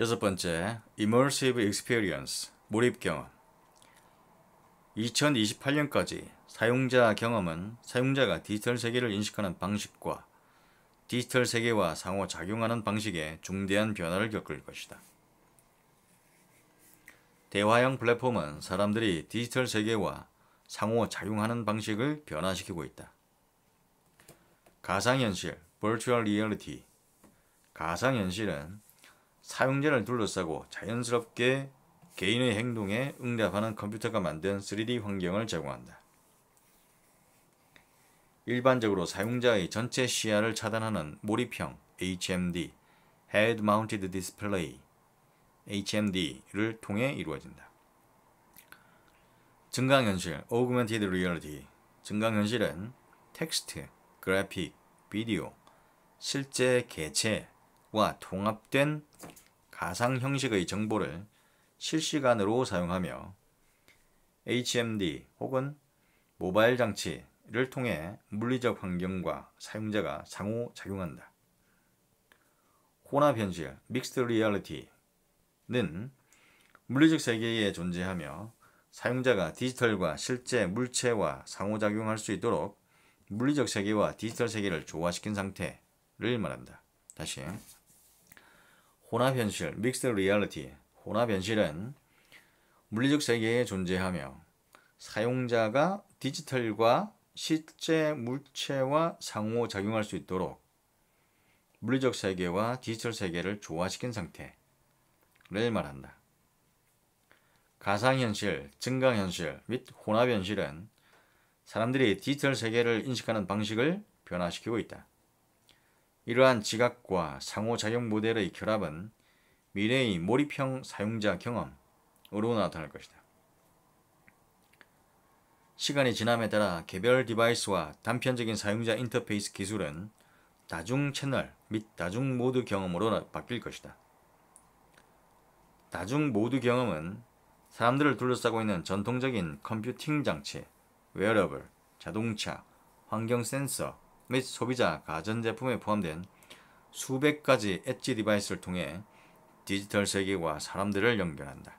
여섯 번째, Immersive Experience, 몰입 경험 2028년까지 사용자 경험은 사용자가 디지털 세계를 인식하는 방식과 디지털 세계와 상호작용하는 방식에 중대한 변화를 겪을 것이다. 대화형 플랫폼은 사람들이 디지털 세계와 상호작용하는 방식을 변화시키고 있다. 가상현실, Virtual Reality 가상현실은 사용자를 둘러싸고 자연스럽게 개인의 행동에 응답하는 컴퓨터가 만든 3D 환경을 제공한다. 일반적으로 사용자의 전체 시야를 차단하는 몰입형 HMD (Head Mounted Display) (HMD)를 통해 이루어진다. 증강현실 (Augmented Reality) 증강현실은 텍스트, 그래픽, 비디오, 실제 개체, 와 통합된 가상 형식의 정보를 실시간으로 사용하며 HMD 혹은 모바일 장치를 통해 물리적 환경과 사용자가 상호작용한다. 혼합현실, 믹스드 리얼리티는 물리적 세계에 존재하며 사용자가 디지털과 실제 물체와 상호작용할 수 있도록 물리적 세계와 디지털 세계를 조화시킨 상태를 말한다. 다시 혼합현실, 믹스드 리얼리티, 혼합현실은 물리적 세계에 존재하며 사용자가 디지털과 실제 물체와 상호작용할 수 있도록 물리적 세계와 디지털 세계를 조화시킨 상태를 말한다. 가상현실, 증강현실 및 혼합현실은 사람들이 디지털 세계를 인식하는 방식을 변화시키고 있다. 이러한 지각과 상호작용 모델의 결합은 미래의 몰입형 사용자 경험으로 나타날 것이다. 시간이 지남에 따라 개별 디바이스와 단편적인 사용자 인터페이스 기술은 다중 채널 및 다중 모드 경험으로 바뀔 것이다. 다중 모드 경험은 사람들을 둘러싸고 있는 전통적인 컴퓨팅 장치, 웨어러블, 자동차, 환경 센서, 및 소비자 가전제품에 포함된 수백 가지 엣지 디바이스를 통해 디지털 세계와 사람들을 연결한다.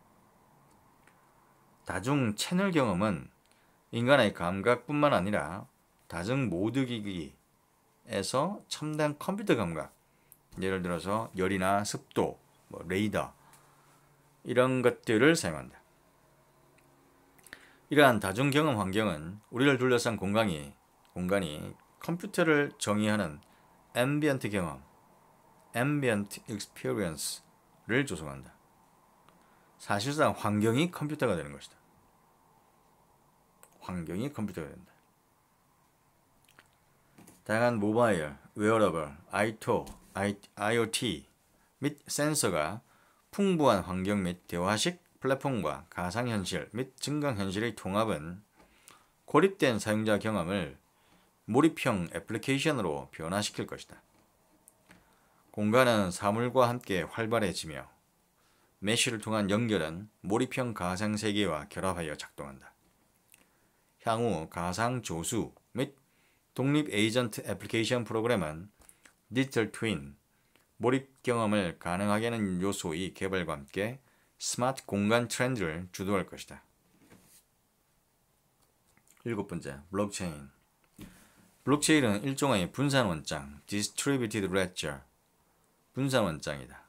다중 채널 경험은 인간의 감각뿐만 아니라 다중 모드 기기에서 첨단 컴퓨터 감각, 예를 들어서 열이나 습도, 뭐 레이더 이런 것들을 사용한다. 이러한 다중 경험 환경은 우리를 둘러싼 공간이 공간이 컴퓨터를 정의하는 앰비언트 경험, 앰비언트 익스피리언스를 조성한다. 사실상 환경이 컴퓨터가 되는 것이다. 환경이 컴퓨터가 된다. 다양한 모바일, 웨어러블, 아이토, IoT 및 센서가 풍부한 환경 및 대화식 플랫폼과 가상현실 및 증강현실의 통합은 고립된 사용자 경험을 몰입형 애플리케이션으로 변화시킬 것이다. 공간은 사물과 함께 활발해지며 메쉬를 통한 연결은 몰입형 가상세계와 결합하여 작동한다. 향후 가상 조수 및 독립 에이전트 애플리케이션 프로그램은 디지털 트윈, 몰입 경험을 가능하게 하는 요소의 개발과 함께 스마트 공간 트렌드를 주도할 것이다. 일곱 번째, 블록체인 블록체인은 일종의 분산 원장, distributed ledger, 분산 원장이다.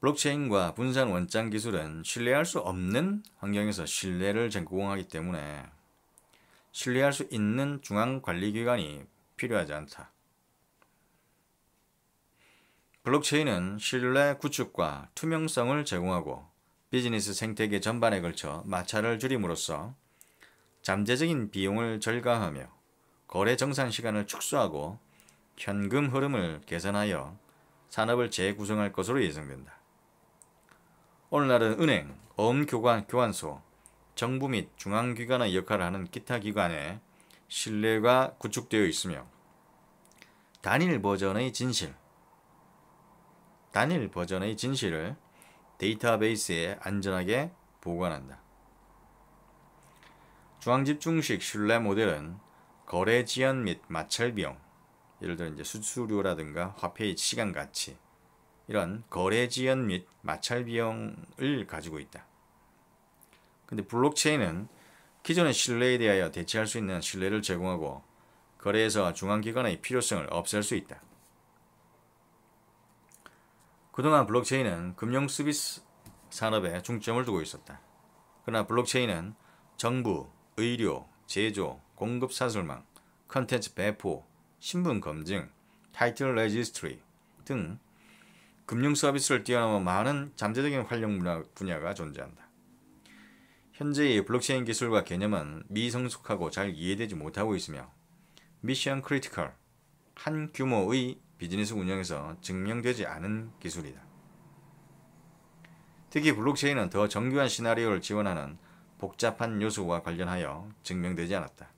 블록체인과 분산 원장 기술은 신뢰할 수 없는 환경에서 신뢰를 제공하기 때문에 신뢰할 수 있는 중앙관리기관이 필요하지 않다. 블록체인은 신뢰 구축과 투명성을 제공하고 비즈니스 생태계 전반에 걸쳐 마찰을 줄임으로써 잠재적인 비용을 절감하며 거래 정산 시간을 축소하고 현금 흐름을 개선하여 산업을 재구성할 것으로 예상된다. 오늘날은 은행, 어음교환소, 정부 및 중앙기관의 역할을 하는 기타 기관에 신뢰가 구축되어 있으며 단일 버전의 진실, 단일 버전의 진실을 데이터베이스에 안전하게 보관한다. 중앙집중식 신뢰 모델은 거래 지연 및 마찰 비용, 예를 들어 이제 수수료라든가 화폐의 시간 가치 이런 거래 지연 및 마찰 비용을 가지고 있다. 근데 블록체인은 기존의 신뢰에 대하여 대체할 수 있는 신뢰를 제공하고 거래에서 중앙기관의 필요성을 없앨 수 있다. 그동안 블록체인은 금융 서비스 산업에 중점을 두고 있었다. 그러나 블록체인은 정부, 의료, 제조, 공급 사설망, 컨텐츠 배포, 신분 검증, 타이틀 레지스트리 등 금융 서비스를 뛰어넘어 많은 잠재적인 활용 분야가 존재한다. 현재의 블록체인 기술과 개념은 미성숙하고 잘 이해되지 못하고 있으며 미션 크리티컬, 한 규모의 비즈니스 운영에서 증명되지 않은 기술이다. 특히 블록체인은 더 정교한 시나리오를 지원하는 복잡한 요소와 관련하여 증명되지 않았다.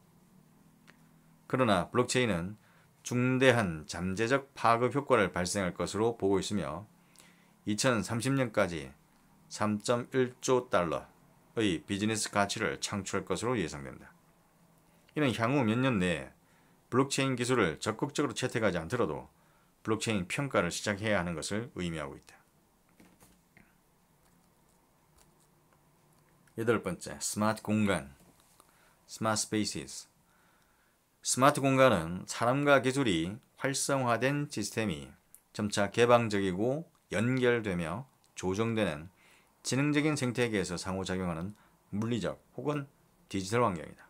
그러나 블록체인은 중대한 잠재적 파급 효과를 발생할 것으로 보고 있으며 2030년까지 3.1조 달러의 비즈니스 가치를 창출할 것으로 예상된다. 이는 향후 몇 년 내에 블록체인 기술을 적극적으로 채택하지 않더라도 블록체인 평가를 시작해야 하는 것을 의미하고 있다. 여덟 번째, 스마트 공간. 스마트 스페이스 스마트 공간은 사람과 기술이 활성화된 시스템이 점차 개방적이고 연결되며 조정되는 지능적인 생태계에서 상호작용하는 물리적 혹은 디지털 환경이다.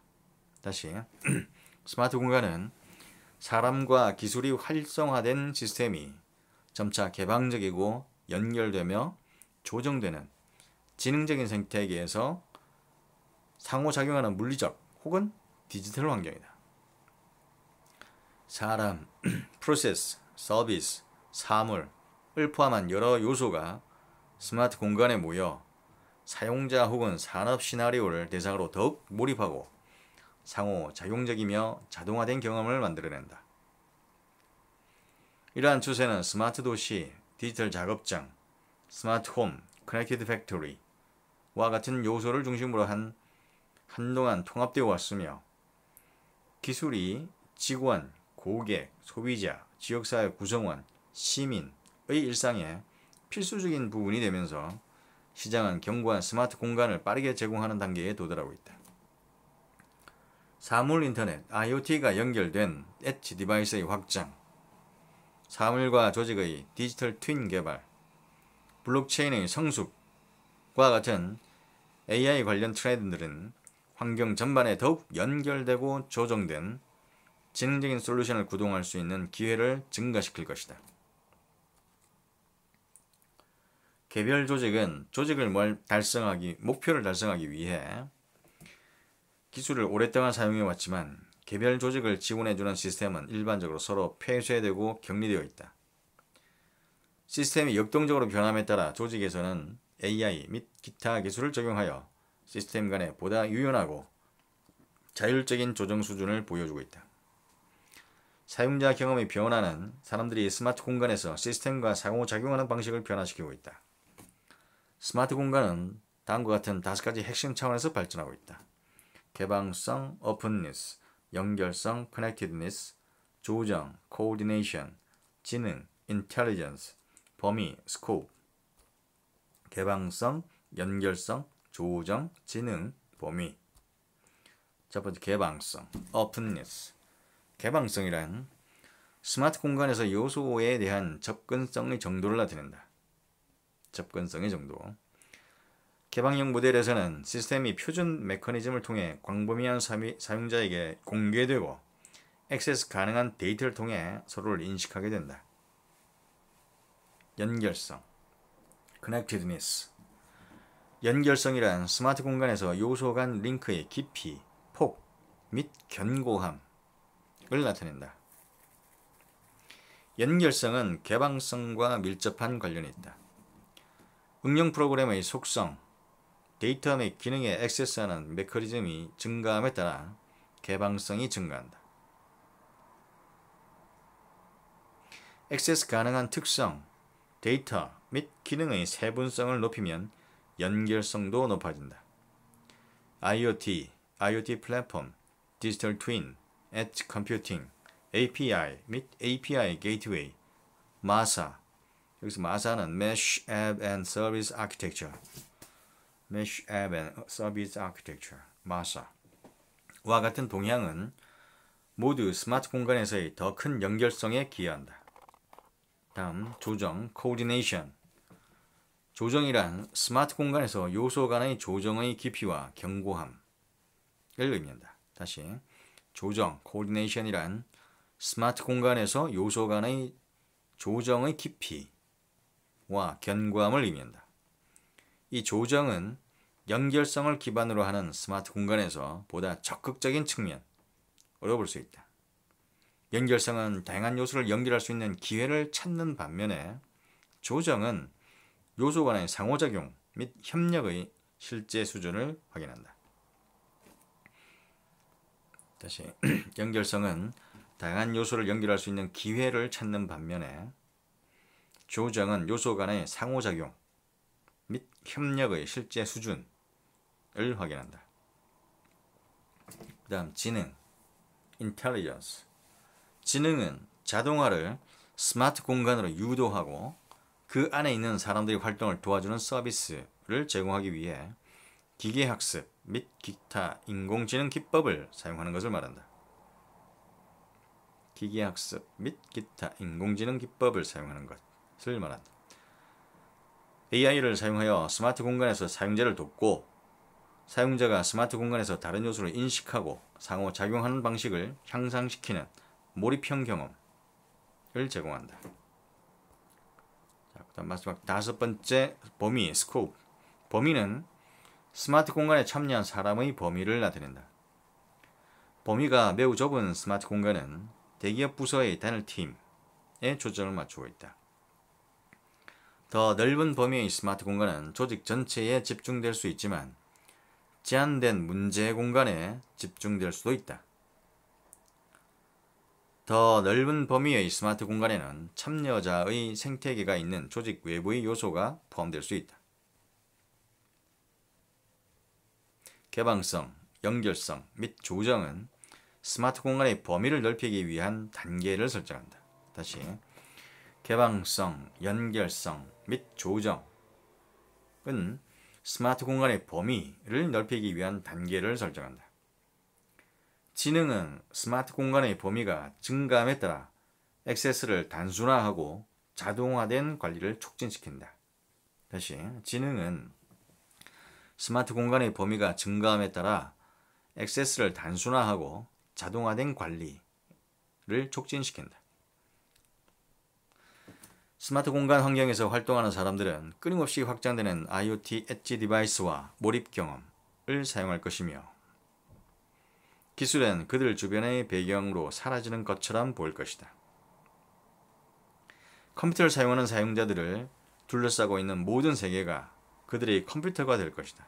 다시 스마트 공간은 사람과 기술이 활성화된 시스템이 점차 개방적이고 연결되며 조정되는 지능적인 생태계에서 상호작용하는 물리적 혹은 디지털 환경이다. 사람, 프로세스, 서비스, 사물을 포함한 여러 요소가 스마트 공간에 모여 사용자 혹은 산업 시나리오를 대상으로 더욱 몰입하고 상호 작용적이며 자동화된 경험을 만들어낸다. 이러한 추세는 스마트 도시, 디지털 작업장, 스마트 홈, 커넥티드 팩토리, 와 같은 요소를 중심으로 한 한동안 통합되어 왔으며 기술이 직원, 고객, 소비자, 지역사회 구성원, 시민의 일상에 필수적인 부분이 되면서 시장은 견고한 스마트 공간을 빠르게 제공하는 단계에 도달하고 있다. 사물 인터넷, IoT가 연결된 엣지 디바이스의 확장, 사물과 조직의 디지털 트윈 개발, 블록체인의 성숙, 과 같은 AI 관련 트렌드들은 환경 전반에 더욱 연결되고 조정된 지능적인 솔루션을 구동할 수 있는 기회를 증가시킬 것이다. 개별 조직은 조직을 달성하기, 목표를 달성하기 위해 기술을 오랫동안 사용해 왔지만 개별 조직을 지원해주는 시스템은 일반적으로 서로 폐쇄되고 격리되어 있다. 시스템이 역동적으로 변함에 따라 조직에서는 AI 및 기타 기술을 적용하여 시스템 간에 보다 유연하고 자율적인 조정 수준을 보여주고 있다. 사용자 경험이 변화는 사람들이 스마트 공간에서 시스템과 상호작용하는 방식을 변화시키고 있다. 스마트 공간은 다음과 같은 다섯 가지 핵심 차원에서 발전하고 있다. 개방성, o p e n 연결성, c o n n e c 조정, c o o r d 지능, i n t e l 범위, s c o 개방성, 연결성, 조정, 지능, 범위. 첫 번째 개방성, openness. 개방성이란 스마트 공간에서 요소에 대한 접근성의 정도를 나타낸다. 접근성의 정도. 개방형 모델에서는 시스템이 표준 메커니즘을 통해 광범위한 사용자에게 공개되고 액세스 가능한 데이터를 통해 서로를 인식하게 된다. 연결성 connectedness. 연결성이란 스마트 공간에서 요소 간 링크의 깊이, 폭 및 견고함을 나타낸다. 연결성은 개방성과 밀접한 관련이 있다. 응용 프로그램의 속성, 데이터 및 기능에 액세스하는 메커니즘이 증가함에 따라 개방성이 증가한다. 액세스 가능한 특성, 데이터, 및 기능의 세분성을 높이면 연결성도 높아진다. IoT, IoT 플랫폼, 디지털 트윈, 엣지 컴퓨팅, API 및 API 게이트웨이, 마사, 여기서 마사는 Mesh App and Service Architecture, Mesh App and Service Architecture, 마사. 와 같은 동향은 모두 스마트 공간에서의 더 큰 연결성에 기여한다. 다음 조정, coordination, 조정이란 스마트 공간에서 요소 간의 조정의 깊이와 견고함을 의미한다. 다시 조정, 코디네이션이란 스마트 공간에서 요소 간의 조정의 깊이와 견고함을 의미한다. 이 조정은 연결성을 기반으로 하는 스마트 공간에서 보다 적극적인 측면으로 볼 수 있다. 연결성은 다양한 요소를 연결할 수 있는 기회를 찾는 반면에 조정은 요소 간의 상호작용 및 협력의 실제 수준을 확인한다. 다시 연결성은 다양한 요소를 연결할 수 있는 기회를 찾는 반면에 조정은 요소 간의 상호작용 및 협력의 실제 수준을 확인한다. 그 다음 지능, intelligence. 지능은 자동화를 스마트 공간으로 유도하고 그 안에 있는 사람들이 활동을 도와주는 서비스를 제공하기 위해 기계학습 및 기타 인공지능 기법을 사용하는 것을 말한다. 기계학습 및 기타 인공지능 기법을 사용하는 것을 말한다. AI를 사용하여 스마트 공간에서 사용자를 돕고 사용자가 스마트 공간에서 다른 요소를 인식하고 상호작용하는 방식을 향상시키는 몰입형 경험을 제공한다. 마지막 다섯 번째 범위 스코프 범위는 스마트 공간에 참여한 사람의 범위를 나타낸다. 범위가 매우 좁은 스마트 공간은 대기업 부서의 단일 팀에 초점을 맞추고 있다. 더 넓은 범위의 스마트 공간은 조직 전체에 집중될 수 있지만 제한된 문제 공간에 집중될 수도 있다. 더 넓은 범위의 스마트 공간에는 참여자의 생태계가 있는 조직 외부의 요소가 포함될 수 있다. 개방성, 연결성 및 조정은 스마트 공간의 범위를 넓히기 위한 단계를 설정한다. 다시 개방성, 연결성 및 조정은 스마트 공간의 범위를 넓히기 위한 단계를 설정한다. 지능은 스마트 공간의 범위가 증감에 따라 액세스를 단순화하고 자동화된 관리를 촉진시킨다. 다시 지능은 스마트 공간의 범위가 증가함에 따라 액세스를 단순화하고 자동화된 관리를 촉진시킨다. 스마트 공간 환경에서 활동하는 사람들은 끊임없이 확장되는 IoT 엣지 디바이스와 몰입 경험을 사용할 것이며 기술은 그들 주변의 배경으로 사라지는 것처럼 보일 것이다. 컴퓨터를 사용하는 사용자들을 둘러싸고 있는 모든 세계가 그들의 컴퓨터가 될 것이다.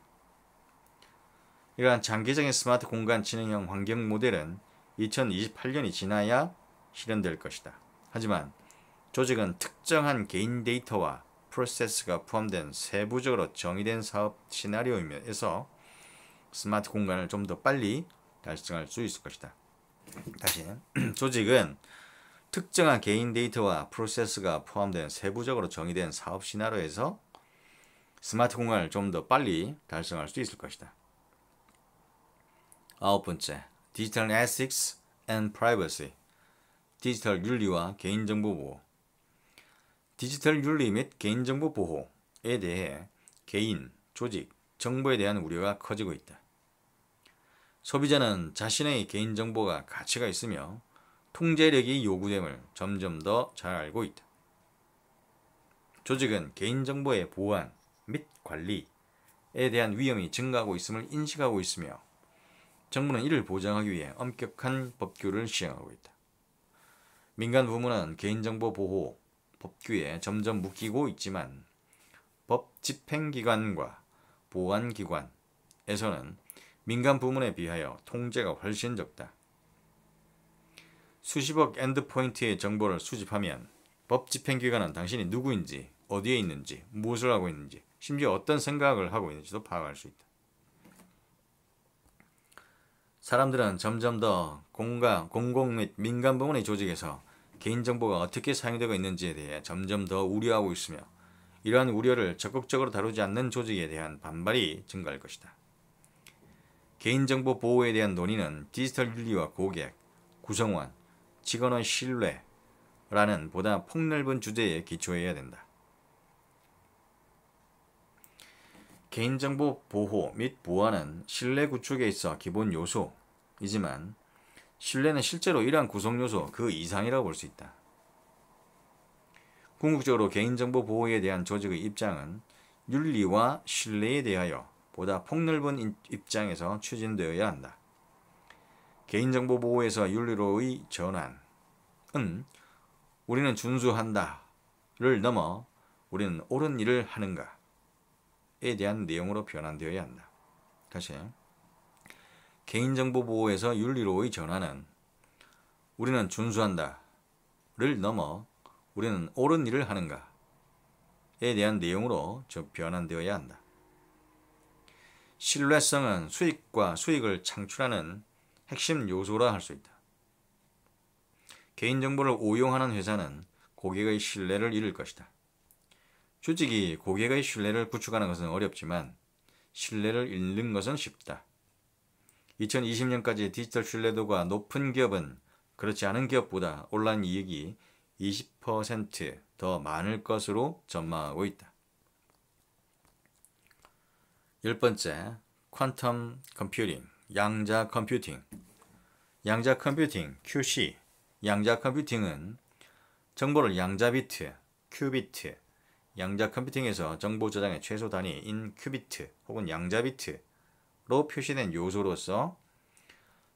이러한 장기적인 스마트 공간 지능형 환경 모델은 2028년이 지나야 실현될 것이다. 하지만 조직은 특정한 개인 데이터와 프로세스가 포함된 세부적으로 정의된 사업 시나리오에서 스마트 공간을 좀 더 빨리 달성할 수 있을 것이다. 다시 조직은 특정한 개인 데이터와 프로세스가 포함된 세부적으로 정의된 사업 시나리오에서 스마트 공간을 좀 더 빨리 달성할 수 있을 것이다. 아홉 번째, 디지털 에틱스 앤 프라이버시 디지털 윤리와 개인정보 보호 디지털 윤리 및 개인정보 보호에 대해 개인, 조직, 정보에 대한 우려가 커지고 있다. 소비자는 자신의 개인정보가 가치가 있으며 통제력이 요구됨을 점점 더 잘 알고 있다. 조직은 개인정보의 보안 및 관리에 대한 위험이 증가하고 있음을 인식하고 있으며 정부는 이를 보장하기 위해 엄격한 법규를 시행하고 있다. 민간 부문은 개인정보 보호 법규에 점점 묶이고 있지만 법 집행기관과 보안기관에서는 민간 부문에 비하여 통제가 훨씬 적다. 수십억 엔드포인트의 정보를 수집하면 법 집행기관은 당신이 누구인지, 어디에 있는지, 무엇을 하고 있는지, 심지어 어떤 생각을 하고 있는지도 파악할 수 있다. 사람들은 점점 더 공가, 공공 및 민간 부문의 조직에서 개인정보가 어떻게 사용되고 있는지에 대해 점점 더 우려하고 있으며 이러한 우려를 적극적으로 다루지 않는 조직에 대한 반발이 증가할 것이다. 개인정보 보호에 대한 논의는 디지털 윤리와 고객, 구성원, 직원의 신뢰라는 보다 폭넓은 주제에 기초해야 된다. 개인정보 보호 및 보안은 신뢰 구축에 있어 기본 요소이지만 신뢰는 실제로 이러한 구성 요소 그 이상이라고 볼 수 있다. 궁극적으로 개인정보 보호에 대한 조직의 입장은 윤리와 신뢰에 대하여 보다 폭넓은 입장에서 추진되어야 한다. 개인정보 보호에서 윤리로의 전환은 우리는 준수한다를 넘어 우리는 옳은 일을 하는가에 대한 내용으로 변환되어야 한다. 다시 개인정보 보호에서 윤리로의 전환은 우리는 준수한다를 넘어 우리는 옳은 일을 하는가에 대한 내용으로 변환되어야 한다. 신뢰성은 수익과 수익을 창출하는 핵심 요소라 할 수 있다. 개인정보를 오용하는 회사는 고객의 신뢰를 잃을 것이다. 조직이 고객의 신뢰를 구축하는 것은 어렵지만 신뢰를 잃는 것은 쉽다. 2020년까지 디지털 신뢰도가 높은 기업은 그렇지 않은 기업보다 온라인 이익이 20%더 많을 것으로 전망하고 있다. 열 번째, 퀀텀 컴퓨팅, 양자 컴퓨팅. 양자 컴퓨팅, QC. 양자 컴퓨팅은 정보를 양자 비트, 큐비트, 양자 컴퓨팅에서 정보 저장의 최소 단위인 큐비트 혹은 양자 비트로 표시된 요소로서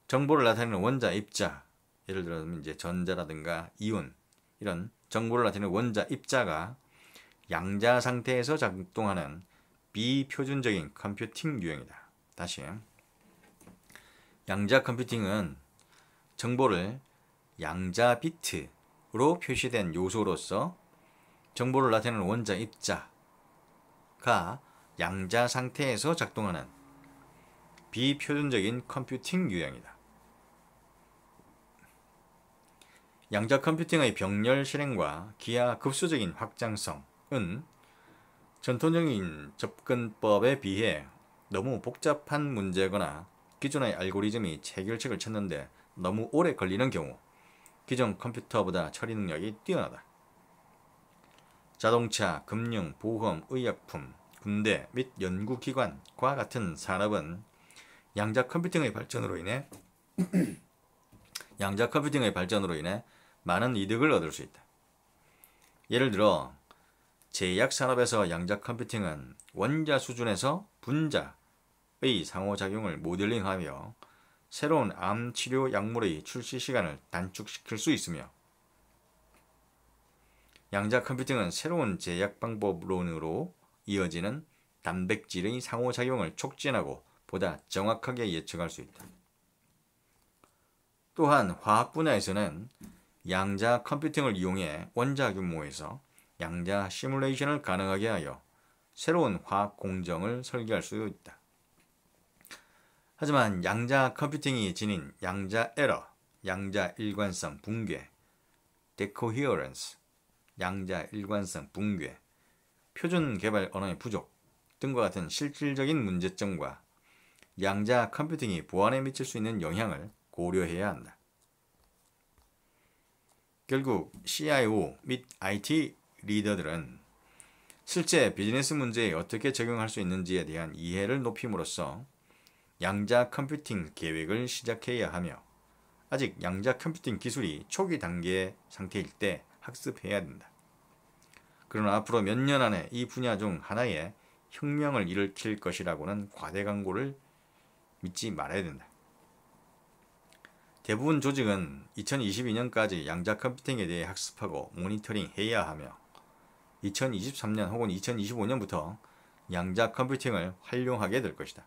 정보를 나타내는 원자, 입자, 예를 들어 이제 전자라든가 이온 이런 정보를 나타내는 원자, 입자가 양자 상태에서 작동하는 비표준적인 컴퓨팅 유형이다. 다시 양자 컴퓨팅은 정보를 양자 비트로 표시된 요소로서 정보를 나타내는 원자 입자가 양자 상태에서 작동하는 비표준적인 컴퓨팅 유형이다. 양자 컴퓨팅의 병렬 실행과 기하 급수적인 확장성은 전통적인 접근법에 비해 너무 복잡한 문제거나 기존의 알고리즘이 해결책을 찾는데 너무 오래 걸리는 경우 기존 컴퓨터보다 처리 능력이 뛰어나다. 자동차, 금융, 보험, 의약품, 군대 및 연구기관과 같은 산업은 양자 컴퓨팅의 발전으로 인해 양자 컴퓨팅의 발전으로 인해 많은 이득을 얻을 수 있다. 예를 들어 제약 산업에서 양자 컴퓨팅은 원자 수준에서 분자의 상호작용을 모델링하며 새로운 암 치료 약물의 출시 시간을 단축시킬 수 있으며 양자 컴퓨팅은 새로운 제약 방법론으로 이어지는 단백질의 상호작용을 촉진하고 보다 정확하게 예측할 수 있다. 또한 화학 분야에서는 양자 컴퓨팅을 이용해 원자 규모에서 양자 시뮬레이션을 가능하게 하여 새로운 화학 공정을 설계할 수 있다. 하지만 양자 컴퓨팅이 지닌 양자 에러, 양자 일관성 붕괴, 데코히어런스, 양자 일관성 붕괴, 표준 개발 언어의 부족 등과 같은 실질적인 문제점과 양자 컴퓨팅이 보안에 미칠 수 있는 영향을 고려해야 한다. 결국 CIO 및 IT 리더들은 실제 비즈니스 문제에 어떻게 적용할 수 있는지에 대한 이해를 높임으로써 양자 컴퓨팅 계획을 시작해야 하며 아직 양자 컴퓨팅 기술이 초기 단계 상태일 때 학습해야 된다. 그러나 앞으로 몇 년 안에 이 분야 중 하나의 혁명을 일으킬 것이라고는 과대광고를 믿지 말아야 된다. 대부분 조직은 2022년까지 양자 컴퓨팅에 대해 학습하고 모니터링 해야 하며 2023년 혹은 2025년부터 양자 컴퓨팅을 활용하게 될 것이다.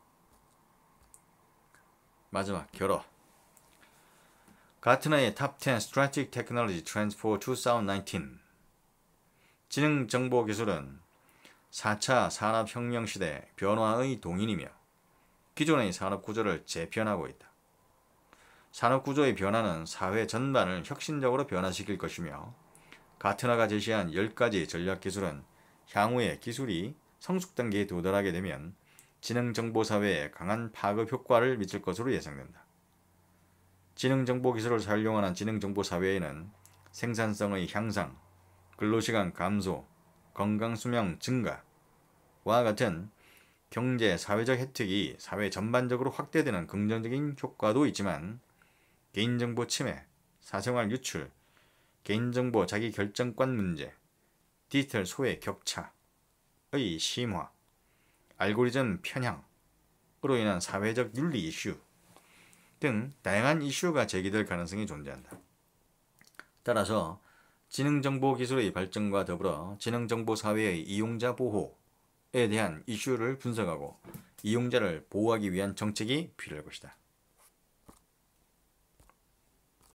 마지막 결혼 가트너의 탑10 Strategic Technology Trends for 2019 지능정보기술은 4차 산업혁명 시대 변화의 동인이며 기존의 산업구조를 재편하고 있다. 산업구조의 변화는 사회 전반을 혁신적으로 변화시킬 것이며 가트라가 제시한 10가지 전략기술은 향후에 기술이 성숙 단계에 도달하게 되면 지능정보사회에 강한 파급 효과를 미칠 것으로 예상된다. 지능정보기술을 사용하는 지능정보사회에는 생산성의 향상, 근로시간 감소, 건강수명 증가와 같은 경제, 사회적 혜택이 사회 전반적으로 확대되는 긍정적인 효과도 있지만 개인정보 침해, 사생활 유출, 개인정보 자기 결정권 문제, 디지털 소외 격차의 심화, 알고리즘 편향으로 인한 사회적 윤리 이슈 등 다양한 이슈가 제기될 가능성이 존재한다. 따라서 지능정보 기술의 발전과 더불어 지능정보 사회의 이용자 보호에 대한 이슈를 분석하고 이용자를 보호하기 위한 정책이 필요할 것이다.